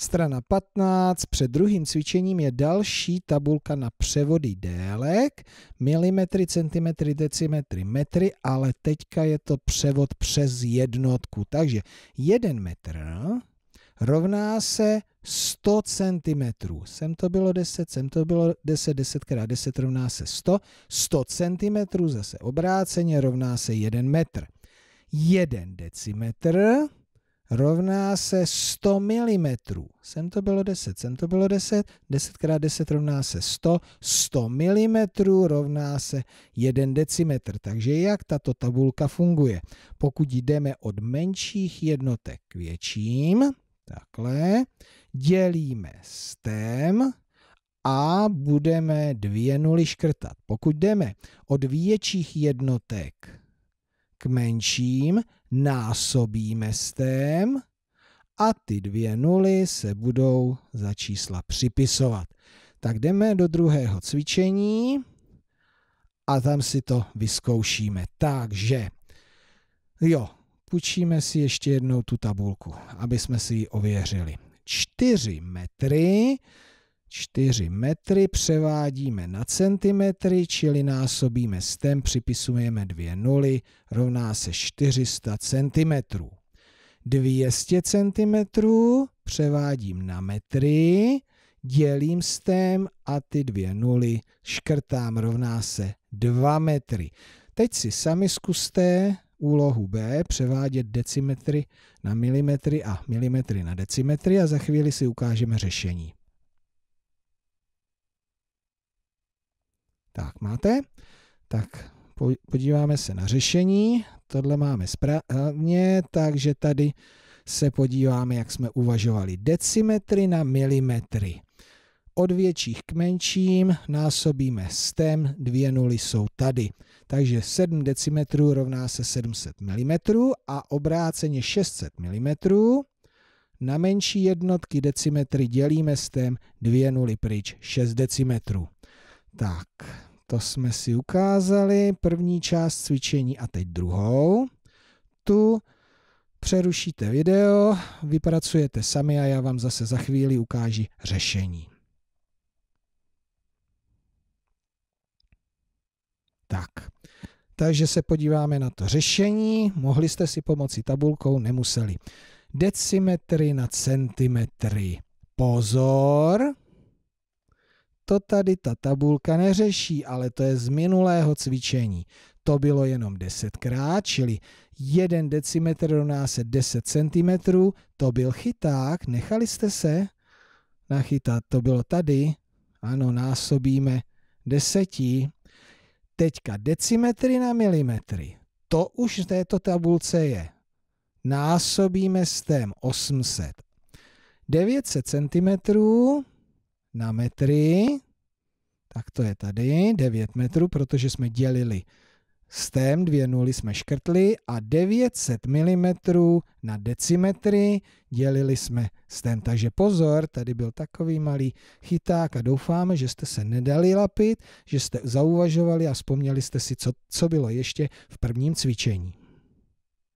Strana 15, před druhým cvičením je další tabulka na převody délek, milimetry, centimetry, decimetry, metry, ale teďka je to převod přes jednotku. Takže 1 metr rovná se 100 cm. Sem to bylo 10, sem to bylo 10, 10 x 10 rovná se 100. 100 cm zase obráceně rovná se 1 metr. 1 decimetr rovná se 100 mm. Sem to bylo 10, sem to bylo 10, 10 x 10 rovná se 100, 100 mm rovná se 1 decimetr. Takže jak tato tabulka funguje? Pokud jdeme od menších jednotek k větším, takhle, dělíme s tém a budeme dvě nuly škrtat. Pokud jdeme od větších jednotek k menším násobíme s tém a ty dvě nuly se budou za čísla připisovat. Tak jdeme do druhého cvičení a tam si to vyzkoušíme. Takže, jo, půjčíme si ještě jednou tu tabulku, aby jsme si ji ověřili. 4 metry 4 metry převádíme na centimetry, čili násobíme stem, připisujeme dvě nuly, rovná se 400 centimetrů. 200 centimetrů převádím na metry, dělím stem a ty dvě nuly škrtám, rovná se 2 metry. Teď si sami zkuste úlohu B převádět decimetry na milimetry a milimetry na decimetry a za chvíli si ukážeme řešení. tak máte. Tak podíváme se na řešení. Tohle máme správně, takže tady se podíváme, jak jsme uvažovali decimetry na milimetry. Od větších k menším násobíme stem, dvě nuly jsou tady. Takže 7 decimetrů rovná se 700 mm a obráceně 600 mm. Na menší jednotky decimetry dělíme stem, dvě nuly pryč, 6 decimetrů. Tak, to jsme si ukázali, první část cvičení a teď druhou. Tu přerušíte video, vypracujete sami a já vám zase za chvíli ukážu řešení. Tak, takže se podíváme na to řešení. Mohli jste si pomoci tabulkou, nemuseli. Decimetry na centimetry. Pozor, to tady ta tabulka neřeší, ale to je z minulého cvičení. To bylo jenom 10krát, čili 1 decimetr rovná se 10 cm, to byl chyták, nechali jste se nachytat, to bylo tady, ano, násobíme desetí, teďka decimetry na milimetry, to už v této tabulce je. Násobíme s tém 800. 900 cm na metry, tak to je tady, 9 metrů, protože jsme dělili stem, dvě nuly jsme škrtli a 900 mm na decimetry dělili jsme stem. Takže pozor, tady byl takový malý chyták a doufáme, že jste se nedali lapit, že jste zauvažovali a vzpomněli jste si, co, co bylo ještě v prvním cvičení.